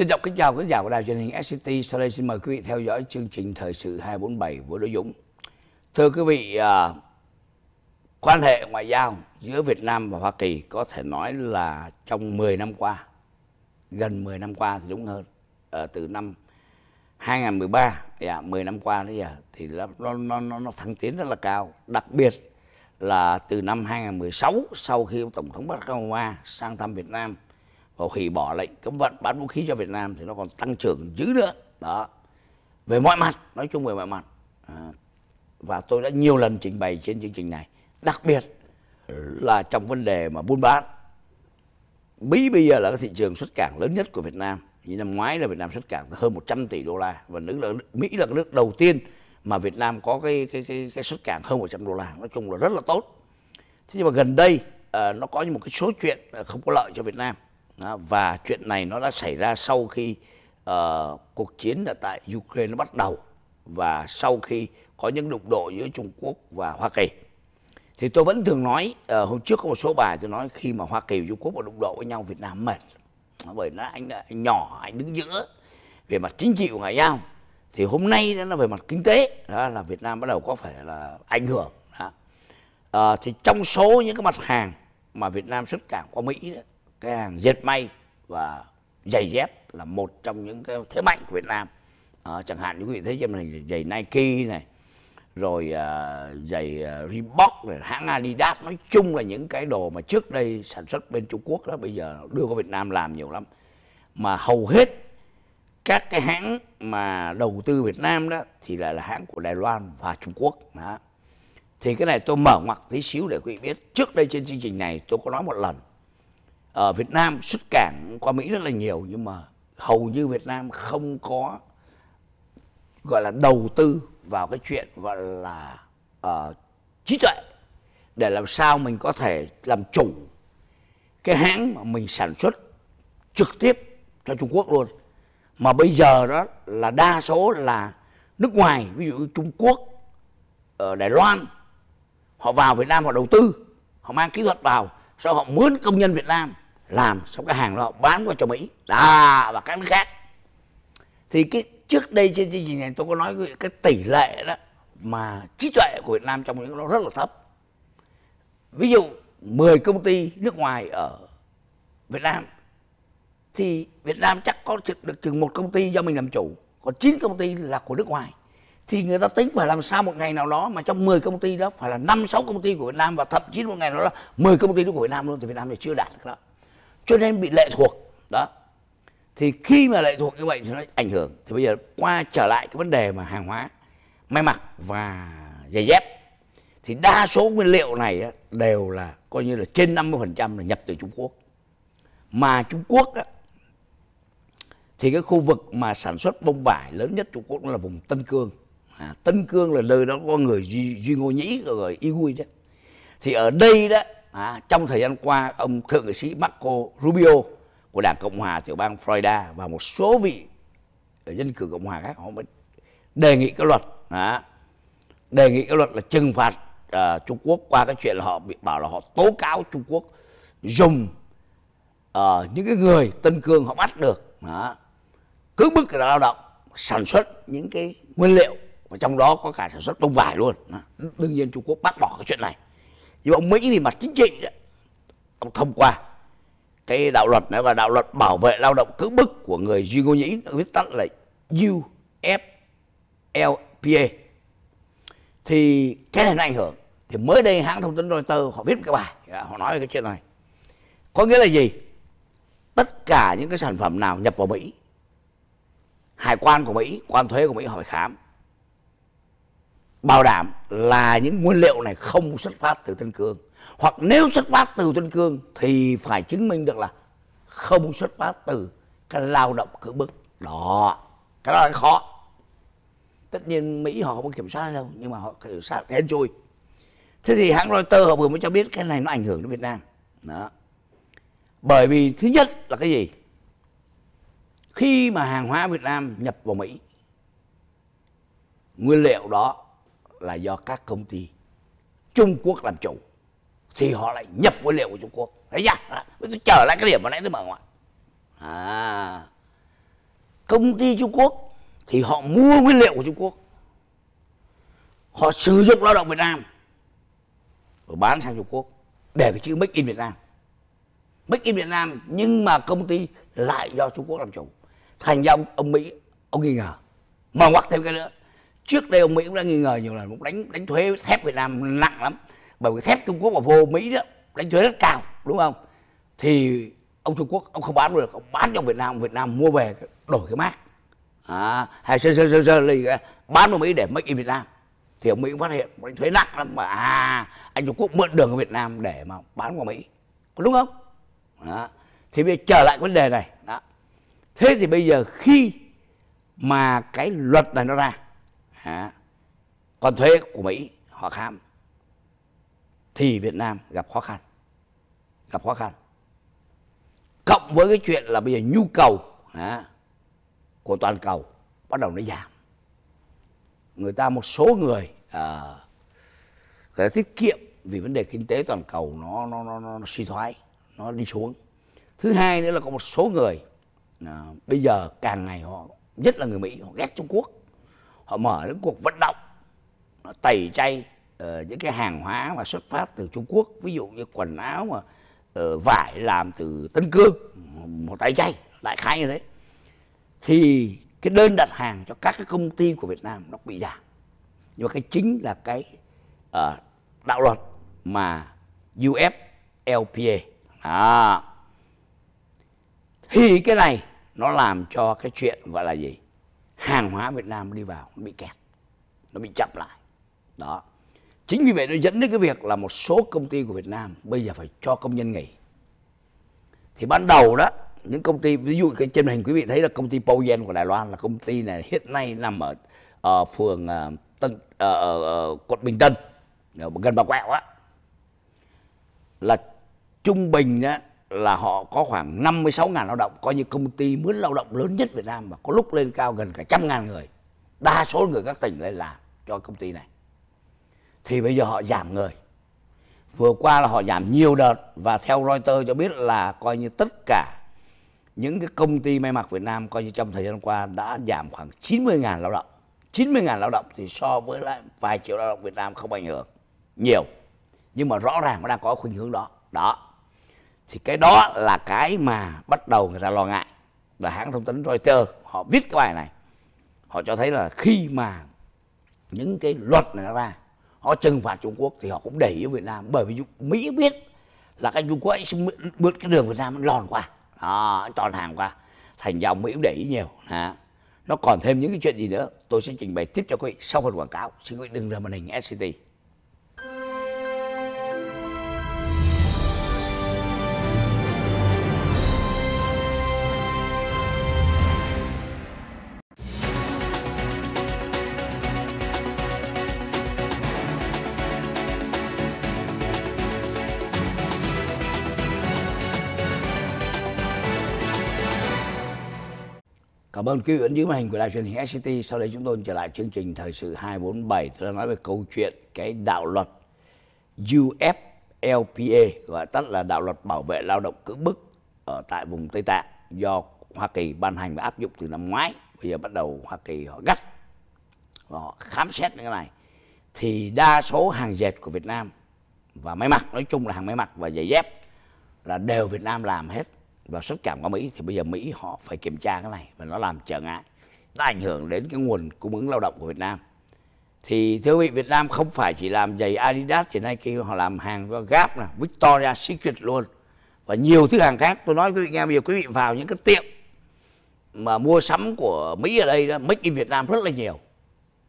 xin chào kính chào quý giả của đài truyền hình SCT. Sau đây xin mời quý vị theo dõi chương trình Thời sự 247 với Đỗ Dũng. Thưa quý vị, à, quan hệ ngoại giao giữa Việt Nam và Hoa Kỳ có thể nói là trong 10 năm qua, gần 10 năm qua thì đúng hơn, à, từ năm 2013, yeah, 10 năm qua đấy giờ à, thì nó, nó, nó, nó thăng tiến rất là cao. Đặc biệt là từ năm 2016 sau khi Tổng thống Barack Obama sang thăm Việt Nam – và hủy bỏ lệnh cấm vận bán vũ khí cho Việt Nam thì nó còn tăng trưởng dữ nữa đó về mọi mặt nói chung về mọi mặt à, và tôi đã nhiều lần trình bày trên chương trình này đặc biệt là trong vấn đề mà buôn bán Mỹ bây giờ là cái thị trường xuất cảng lớn nhất của Việt Nam như năm ngoái là Việt Nam xuất cảng hơn 100 tỷ đô la và nước là, Mỹ là cái nước đầu tiên mà Việt Nam có cái cái cái, cái xuất cảng hơn 100 đô la nói chung là rất là tốt thế nhưng mà gần đây à, nó có những một cái số chuyện không có lợi cho Việt Nam và chuyện này nó đã xảy ra sau khi uh, cuộc chiến ở tại Ukraine nó bắt đầu và sau khi có những đụng độ giữa Trung Quốc và Hoa Kỳ thì tôi vẫn thường nói uh, hôm trước có một số bài tôi nói khi mà Hoa Kỳ và Trung Quốc mà đụng độ với nhau Việt Nam mệt bởi nó anh, anh nhỏ anh đứng giữa về mặt chính trị của ngoại giao thì hôm nay đó là về mặt kinh tế đó là Việt Nam bắt đầu có phải là ảnh hưởng đó. À, thì trong số những cái mặt hàng mà Việt Nam xuất cảng qua Mỹ đó, cái hàng dệt may và giày dép là một trong những cái thế mạnh của Việt Nam à, chẳng hạn như quý vị thấy trên màn hình giày Nike này rồi à, giày à, Reebok này, hãng Adidas nói chung là những cái đồ mà trước đây sản xuất bên Trung Quốc đó bây giờ đưa qua Việt Nam làm nhiều lắm mà hầu hết các cái hãng mà đầu tư Việt Nam đó thì lại là hãng của Đài Loan và Trung Quốc đó. thì cái này tôi mở ngoặc tí xíu để quý vị biết trước đây trên chương trình này tôi có nói một lần ở Việt Nam xuất cảng qua Mỹ rất là nhiều nhưng mà hầu như Việt Nam không có gọi là đầu tư vào cái chuyện gọi là uh, trí tuệ để làm sao mình có thể làm chủ cái hãng mà mình sản xuất trực tiếp cho Trung Quốc luôn mà bây giờ đó là đa số là nước ngoài ví dụ Trung Quốc ở ờ, Đài Loan họ vào Việt Nam họ đầu tư họ mang kỹ thuật vào sau họ mướn công nhân Việt Nam làm xong cái hàng đó bán qua cho mỹ à và các nước khác thì cái trước đây trên chương trình này tôi có nói cái tỷ lệ đó mà trí tuệ của Việt Nam trong những nó rất là thấp ví dụ 10 công ty nước ngoài ở Việt Nam thì Việt Nam chắc có được chừng một công ty do mình làm chủ còn 9 công ty là của nước ngoài thì người ta tính phải làm sao một ngày nào đó mà trong 10 công ty đó phải là 5 6 công ty của Việt Nam và thậm chí một ngày nào đó 10 công ty của Việt Nam luôn thì Việt Nam thì chưa đạt được đó cho nên bị lệ thuộc đó thì khi mà lệ thuộc như vậy thì nó ảnh hưởng thì bây giờ qua trở lại cái vấn đề mà hàng hóa may mặc và giày dép thì đa số nguyên liệu này đều là coi như là trên 50% là nhập từ Trung Quốc mà Trung Quốc á, thì cái khu vực mà sản xuất bông vải lớn nhất Trung Quốc là vùng Tân Cương à, Tân Cương là nơi đó có người Duy, Duy Ngô Nhĩ rồi Igui đó thì ở đây đó à, trong thời gian qua ông thượng nghị sĩ Marco Rubio của đảng Cộng hòa tiểu bang Florida và một số vị dân cử Cộng hòa khác họ mới đề nghị cái luật à, đề nghị cái luật là trừng phạt à, Trung Quốc qua cái chuyện là họ bị bảo là họ tố cáo Trung Quốc dùng à, những cái người Tân Cương họ bắt được à, cưỡng bức người lao động sản xuất những cái nguyên liệu và trong đó có cả sản xuất bông vải luôn à, đương nhiên Trung Quốc bác bỏ cái chuyện này nhưng mà ông mỹ vì mặt chính trị đó, ông thông qua cái đạo luật này là đạo luật bảo vệ lao động cưỡng bức của người duy ngô nhĩ viết tắt là UFLPA thì cái này nó ảnh hưởng thì mới đây hãng thông tin Reuters họ viết một cái bài họ nói về cái chuyện này có nghĩa là gì tất cả những cái sản phẩm nào nhập vào Mỹ hải quan của Mỹ quan thuế của Mỹ họ phải khám bảo đảm là những nguyên liệu này không xuất phát từ Tân Cương hoặc nếu xuất phát từ Tân Cương thì phải chứng minh được là không xuất phát từ cái lao động cưỡng bức đó cái đó là khó tất nhiên Mỹ họ không kiểm soát đâu nhưng mà họ kiểm soát đen chui thế thì hãng Reuters họ vừa mới cho biết cái này nó ảnh hưởng đến Việt Nam đó bởi vì thứ nhất là cái gì khi mà hàng hóa Việt Nam nhập vào Mỹ nguyên liệu đó là do các công ty Trung Quốc làm chủ thì họ lại nhập nguyên liệu của Trung Quốc thấy chưa à, tôi trở lại cái điểm mà nãy tôi mở ngoại à công ty Trung Quốc thì họ mua nguyên liệu của Trung Quốc họ sử dụng lao động Việt Nam rồi bán sang Trung Quốc để cái chữ Make in Việt Nam Make in Việt Nam nhưng mà công ty lại do Trung Quốc làm chủ thành ra ông, ông Mỹ ông nghi ngờ mà ngoắc thêm cái nữa trước đây ông Mỹ cũng đã nghi ngờ nhiều lần cũng đánh đánh thuế thép Việt Nam nặng lắm bởi vì thép Trung Quốc mà vô Mỹ đó đánh thuế rất cao đúng không thì ông Trung Quốc ông không bán được ông bán cho Việt Nam Việt Nam mua về đổi cái mác à, hay sơ sơ sơ sơ là bán cho Mỹ để make in Việt Nam thì ông Mỹ cũng phát hiện đánh thuế nặng lắm mà à, anh Trung Quốc mượn đường ở Việt Nam để mà bán qua Mỹ có đúng không đó. thì bây giờ trở lại vấn đề này đó thế thì bây giờ khi mà cái luật này nó ra à, còn thuế của mỹ họ khám thì việt nam gặp khó khăn gặp khó khăn cộng với cái chuyện là bây giờ nhu cầu à, của toàn cầu bắt đầu nó giảm người ta một số người à, người ta tiết kiệm vì vấn đề kinh tế toàn cầu nó nó nó, nó, nó suy thoái nó đi xuống thứ hai nữa là có một số người à, bây giờ càng ngày họ nhất là người mỹ họ ghét trung quốc họ mở những cuộc vận động tẩy chay uh, những cái hàng hóa mà xuất phát từ Trung Quốc ví dụ như quần áo mà uh, vải làm từ Tân Cương một tẩy chay đại khái như thế thì cái đơn đặt hàng cho các cái công ty của Việt Nam nó bị giảm nhưng mà cái chính là cái uh, đạo luật mà UFLPA à. thì cái này nó làm cho cái chuyện gọi là gì hàng hóa Việt Nam đi vào nó bị kẹt nó bị chậm lại đó chính vì vậy nó dẫn đến cái việc là một số công ty của Việt Nam bây giờ phải cho công nhân nghỉ thì ban đầu đó những công ty ví dụ cái trên hình quý vị thấy là công ty Poyen của Đài Loan là công ty này hiện nay nằm ở, ở phường ờ, Tân ở, ờ, uh, ờ, quận Bình Tân gần Bà Quẹo á là trung bình á là họ có khoảng 56 ngàn lao động coi như công ty mướn lao động lớn nhất Việt Nam mà có lúc lên cao gần cả trăm ngàn người đa số người các tỉnh lên làm cho công ty này thì bây giờ họ giảm người vừa qua là họ giảm nhiều đợt và theo Reuters cho biết là coi như tất cả những cái công ty may mặc Việt Nam coi như trong thời gian qua đã giảm khoảng 90 ngàn lao động 90 ngàn lao động thì so với lại vài triệu lao động Việt Nam không ảnh hưởng nhiều nhưng mà rõ ràng nó đang có khuynh hướng đó đó thì cái đó là cái mà bắt đầu người ta lo ngại và hãng thông tấn Reuters họ viết cái bài này họ cho thấy là khi mà những cái luật này nó ra họ trừng phạt Trung Quốc thì họ cũng đẩy ý Việt Nam bởi vì Mỹ biết là cái Trung Quốc ấy bứt cái đường Việt Nam nó lòn qua đó tròn hàng qua thành ra Mỹ cũng để nhiều hả nó còn thêm những cái chuyện gì nữa tôi sẽ trình bày tiếp cho quý vị sau phần quảng cáo xin quý vị đừng rời màn hình SCT Cảm ơn quý vị vẫn giữ màn hình của đài truyền hình SCT. Sau đây chúng tôi trở lại chương trình thời sự 247. Tôi đã nói về câu chuyện cái đạo luật UFLPA gọi tắt là đạo luật bảo vệ lao động cưỡng bức ở tại vùng Tây Tạng do Hoa Kỳ ban hành và áp dụng từ năm ngoái. Bây giờ bắt đầu Hoa Kỳ họ gắt và họ khám xét cái này thì đa số hàng dệt của Việt Nam và máy mặc nói chung là hàng máy mặc và giày dép là đều Việt Nam làm hết và xuất cảm qua Mỹ thì bây giờ Mỹ họ phải kiểm tra cái này và nó làm trở ngại nó ảnh hưởng đến cái nguồn cung ứng lao động của Việt Nam thì thưa quý vị Việt Nam không phải chỉ làm giày Adidas thì nay kia họ làm hàng cho Gap là Victoria Secret luôn và nhiều thứ hàng khác tôi nói quý vị nghe bây giờ quý vị vào những cái tiệm mà mua sắm của Mỹ ở đây đó make in Việt Nam rất là nhiều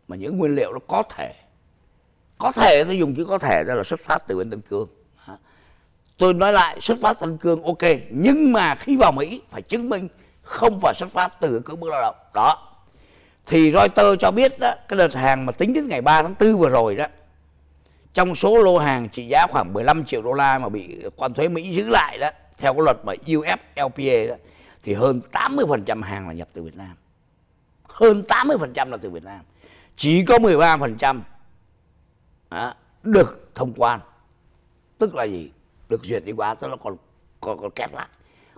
mà những nguyên liệu nó có thể có thể tôi dùng chữ có thể đó là xuất phát từ bên Tân Cương tôi nói lại xuất phát tăng cương ok nhưng mà khi vào mỹ phải chứng minh không phải xuất phát từ cơ bước lao động đó thì Reuters cho biết đó, cái đợt hàng mà tính đến ngày 3 tháng 4 vừa rồi đó trong số lô hàng trị giá khoảng 15 triệu đô la mà bị quan thuế Mỹ giữ lại đó theo cái luật mà UFLPA đó thì hơn 80% hàng là nhập từ Việt Nam hơn 80% là từ Việt Nam chỉ có 13% đó, à, được thông quan tức là gì được duyệt đi qua, tức là còn còn còn kẹt lại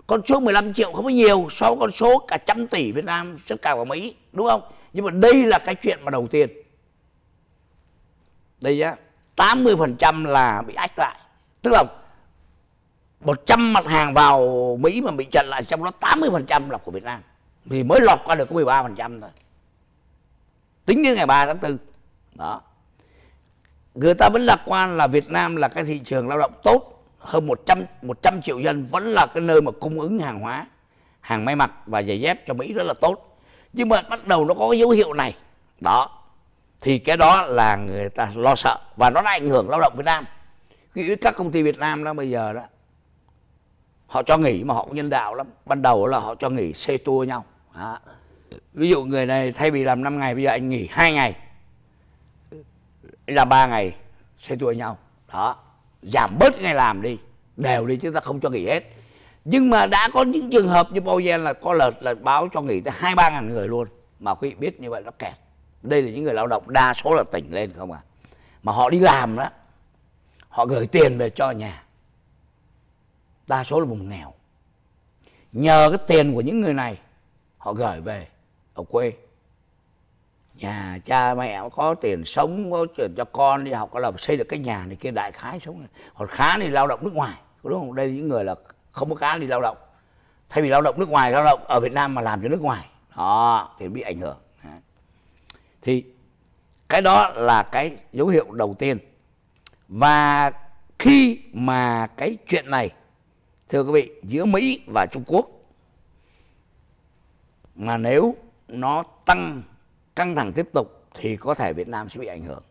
con số 15 triệu không có nhiều so với con số cả trăm tỷ Việt Nam xuất cả vào Mỹ đúng không nhưng mà đây là cái chuyện mà đầu tiên đây á 80% là bị ách lại tức là 100 mặt hàng vào Mỹ mà bị chặn lại trong đó 80% là của Việt Nam thì mới lọt qua được có 13% thôi tính đến ngày 3 tháng 4 đó người ta vẫn lạc quan là Việt Nam là cái thị trường lao động tốt hơn 100 100 triệu dân vẫn là cái nơi mà cung ứng hàng hóa hàng may mặc và giày dép cho Mỹ rất là tốt nhưng mà bắt đầu nó có cái dấu hiệu này đó thì cái đó là người ta lo sợ và nó đã ảnh hưởng lao động Việt Nam khi các công ty Việt Nam đó bây giờ đó họ cho nghỉ mà họ cũng nhân đạo lắm ban đầu là họ cho nghỉ xe tour nhau đó. ví dụ người này thay vì làm 5 ngày bây giờ anh nghỉ hai ngày là ba ngày xe tour nhau đó giảm bớt ngày làm đi đều đi chúng ta không cho nghỉ hết nhưng mà đã có những trường hợp như Bowen là có lợt là báo cho nghỉ tới hai ba ngàn người luôn mà quý vị biết như vậy nó kẹt đây là những người lao động đa số là tỉnh lên không à mà họ đi làm đó họ gửi tiền về cho nhà đa số là vùng nghèo nhờ cái tiền của những người này họ gửi về ở quê nhà cha mẹ có tiền sống có tiền cho con đi học có làm xây được cái nhà này kia đại khái sống này. còn khá thì lao động nước ngoài đúng không đây những người là không có khá thì lao động thay vì lao động nước ngoài lao động ở Việt Nam mà làm cho nước ngoài đó thì bị ảnh hưởng thì cái đó là cái dấu hiệu đầu tiên và khi mà cái chuyện này thưa quý vị giữa Mỹ và Trung Quốc mà nếu nó tăng căng thẳng tiếp tục thì có thể Việt Nam sẽ bị ảnh hưởng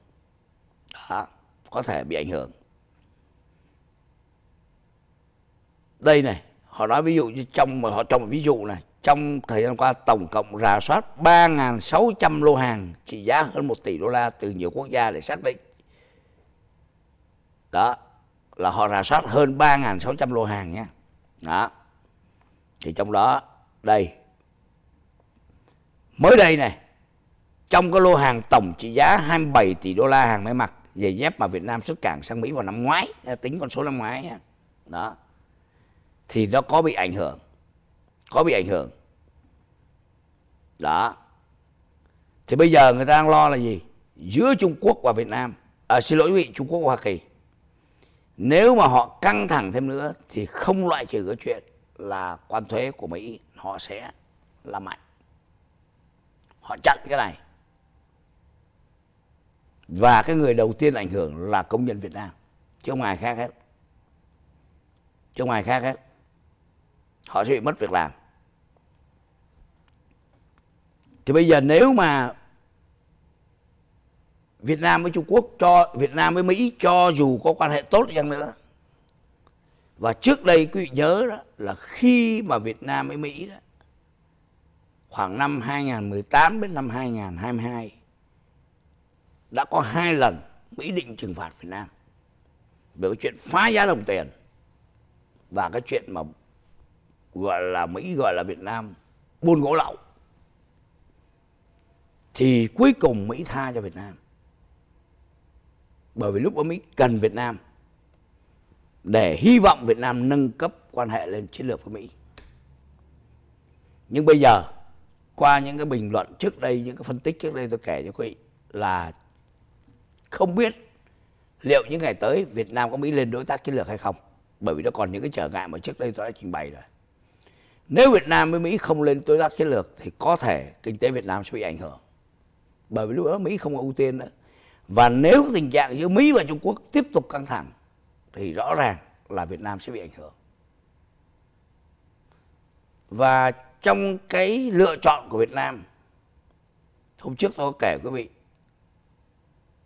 đó, có thể bị ảnh hưởng đây này họ nói ví dụ như trong mà họ trong một ví dụ này trong thời gian qua tổng cộng rà soát 3.600 lô hàng trị giá hơn 1 tỷ đô la từ nhiều quốc gia để xác định đó là họ rà soát hơn 3.600 lô hàng nhé đó thì trong đó đây mới đây này trong cái lô hàng tổng trị giá 27 tỷ đô la hàng may mặc giày dép mà Việt Nam xuất cảng sang Mỹ vào năm ngoái à, tính con số năm ngoái đó thì nó có bị ảnh hưởng có bị ảnh hưởng đó thì bây giờ người ta đang lo là gì giữa Trung Quốc và Việt Nam à, xin lỗi quý vị Trung Quốc và Hoa Kỳ nếu mà họ căng thẳng thêm nữa thì không loại trừ cái chuyện là quan thuế của Mỹ họ sẽ làm mạnh họ chặn cái này và cái người đầu tiên ảnh hưởng là công nhân Việt Nam chứ không ai khác hết chứ không ai khác hết họ sẽ bị mất việc làm thì bây giờ nếu mà Việt Nam với Trung Quốc cho Việt Nam với Mỹ cho dù có quan hệ tốt chăng nữa và trước đây quý vị nhớ đó là khi mà Việt Nam với Mỹ đó khoảng năm 2018 đến năm 2022 đã có hai lần Mỹ định trừng phạt Việt Nam về cái chuyện phá giá đồng tiền và cái chuyện mà gọi là Mỹ gọi là Việt Nam buôn gỗ lậu thì cuối cùng Mỹ tha cho Việt Nam bởi vì lúc đó Mỹ cần Việt Nam để hy vọng Việt Nam nâng cấp quan hệ lên chiến lược với Mỹ nhưng bây giờ qua những cái bình luận trước đây những cái phân tích trước đây tôi kể cho quý vị là không biết liệu những ngày tới Việt Nam có Mỹ lên đối tác chiến lược hay không bởi vì nó còn những cái trở ngại mà trước đây tôi đã trình bày rồi nếu Việt Nam với Mỹ không lên đối tác chiến lược thì có thể kinh tế Việt Nam sẽ bị ảnh hưởng bởi vì lúc đó Mỹ không có ưu tiên nữa và nếu tình trạng giữa Mỹ và Trung Quốc tiếp tục căng thẳng thì rõ ràng là Việt Nam sẽ bị ảnh hưởng và trong cái lựa chọn của Việt Nam hôm trước tôi có kể quý vị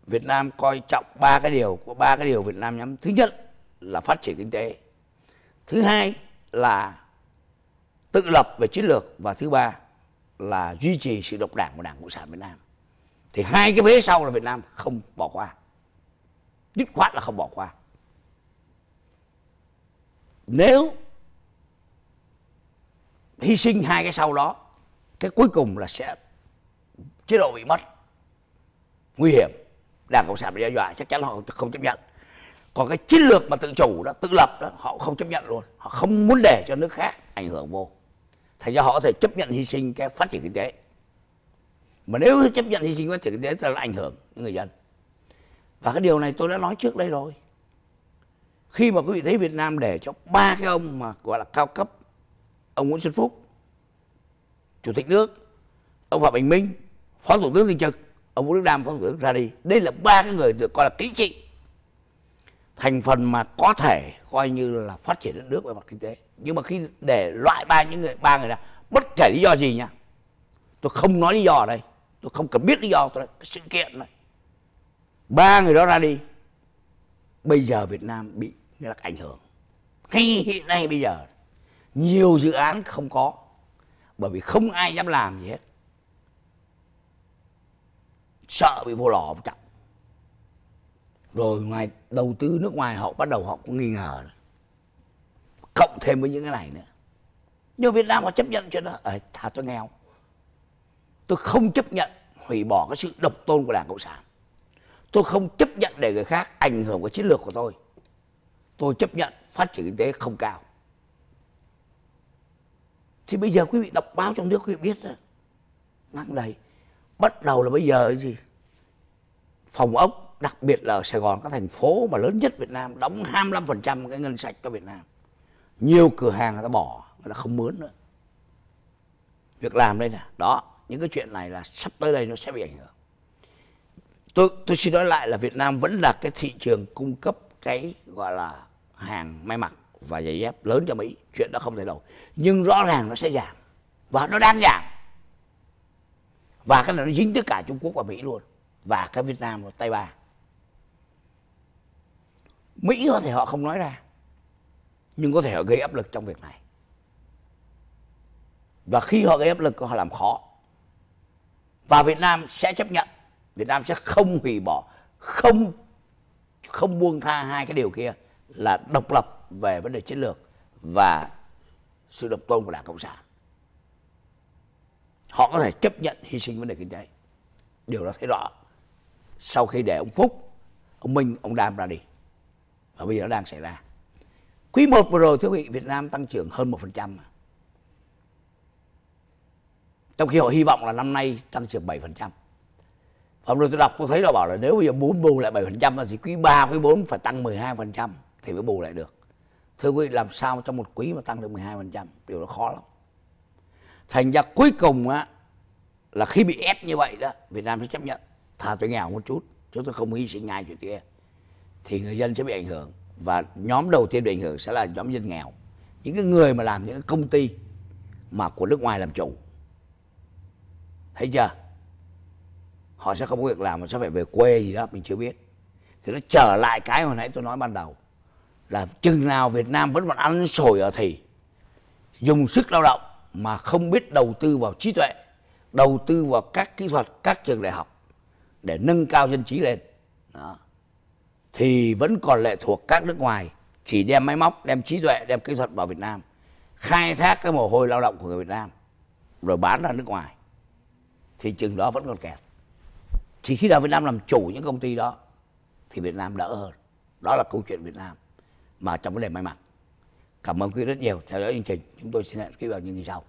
Việt Nam coi trọng ba cái điều của ba cái điều Việt Nam nhắm thứ nhất là phát triển kinh tế thứ hai là tự lập về chiến lược và thứ ba là duy trì sự độc đảng của Đảng Cộng sản Việt Nam thì hai cái vế sau là Việt Nam không bỏ qua dứt khoát là không bỏ qua nếu hy sinh hai cái sau đó cái cuối cùng là sẽ chế độ bị mất nguy hiểm đảng cộng sản và đe dọa chắc chắn họ không chấp nhận còn cái chiến lược mà tự chủ đó tự lập đó họ không chấp nhận luôn họ không muốn để cho nước khác ảnh hưởng vô thành ra họ có thể chấp nhận hy sinh cái phát triển kinh tế mà nếu chấp nhận hy sinh phát triển kinh tế thì là ảnh hưởng đến người dân và cái điều này tôi đã nói trước đây rồi khi mà quý vị thấy Việt Nam để cho ba cái ông mà gọi là cao cấp ông Nguyễn Xuân Phúc chủ tịch nước ông Phạm Bình Minh phó thủ tướng thường trực ông Vũ Đức Đam phó thủ tướng ra đi đây là ba cái người được coi là kỹ trị thành phần mà có thể coi như là phát triển đất nước về mặt kinh tế nhưng mà khi để loại ba những người ba người ra bất kể lý do gì nha tôi không nói lý do ở đây tôi không cần biết lý do tôi cái sự kiện này ba người đó ra đi bây giờ Việt Nam bị người ta ảnh hưởng ngay hiện nay bây giờ nhiều dự án không có bởi vì không ai dám làm gì hết sợ bị vô lò ông trọng rồi ngoài đầu tư nước ngoài họ bắt đầu họ cũng nghi ngờ cộng thêm với những cái này nữa nhưng việt nam họ chấp nhận cho đó à, thà tôi nghèo tôi không chấp nhận hủy bỏ cái sự độc tôn của đảng cộng sản tôi không chấp nhận để người khác ảnh hưởng cái chiến lược của tôi tôi chấp nhận phát triển kinh tế không cao thì bây giờ quý vị đọc báo trong nước quý vị biết đó, ngang đầy bắt đầu là bây giờ gì phòng ốc đặc biệt là ở Sài Gòn các thành phố mà lớn nhất Việt Nam đóng 25% cái ngân sách cho Việt Nam nhiều cửa hàng người ta bỏ người ta không mướn nữa việc làm đây nè đó những cái chuyện này là sắp tới đây nó sẽ bị ảnh hưởng tôi tôi xin nói lại là Việt Nam vẫn là cái thị trường cung cấp cái gọi là hàng may mặc và giày dép lớn cho Mỹ chuyện đó không thể đâu nhưng rõ ràng nó sẽ giảm và nó đang giảm và cái này nó dính tất cả Trung Quốc và Mỹ luôn và cái Việt Nam và tay bà Mỹ có thể họ không nói ra nhưng có thể họ gây áp lực trong việc này và khi họ gây áp lực họ làm khó và Việt Nam sẽ chấp nhận Việt Nam sẽ không hủy bỏ không không buông tha hai cái điều kia là độc lập về vấn đề chiến lược và sự độc tôn của Đảng Cộng sản họ có thể chấp nhận hy sinh vấn đề kinh tế điều đó thấy rõ sau khi để ông phúc ông minh ông đam ra đi và bây giờ nó đang xảy ra quý một vừa rồi thưa quý vị việt nam tăng trưởng hơn một phần trăm trong khi họ hy vọng là năm nay tăng trưởng 7%. Hôm rồi tôi đọc tôi thấy là bảo là nếu bây giờ muốn bù lại 7% thì quý 3, quý 4 phải tăng 12% thì mới bù lại được. Thưa quý vị, làm sao trong một quý mà tăng được 12%, điều đó khó lắm thành ra cuối cùng á là khi bị ép như vậy đó việt nam sẽ chấp nhận thà tôi nghèo một chút chúng tôi không hy sinh ngay chuyện kia thì người dân sẽ bị ảnh hưởng và nhóm đầu tiên bị ảnh hưởng sẽ là nhóm dân nghèo những cái người mà làm những công ty mà của nước ngoài làm chủ thấy chưa họ sẽ không có việc làm mà sẽ phải về quê gì đó mình chưa biết thì nó trở lại cái hồi nãy tôi nói ban đầu là chừng nào Việt Nam vẫn còn ăn sổi ở thì dùng sức lao động mà không biết đầu tư vào trí tuệ đầu tư vào các kỹ thuật các trường đại học để nâng cao dân trí lên đó. thì vẫn còn lệ thuộc các nước ngoài chỉ đem máy móc đem trí tuệ đem kỹ thuật vào việt nam khai thác cái mồ hôi lao động của người việt nam rồi bán ra nước ngoài thì chừng đó vẫn còn kẹt chỉ khi nào việt nam làm chủ những công ty đó thì việt nam đỡ hơn đó là câu chuyện việt nam mà trong vấn đề may mặc Cảm ơn quý rất nhiều theo dõi chương trình. Chúng tôi xin hẹn quý vào những ngày sau.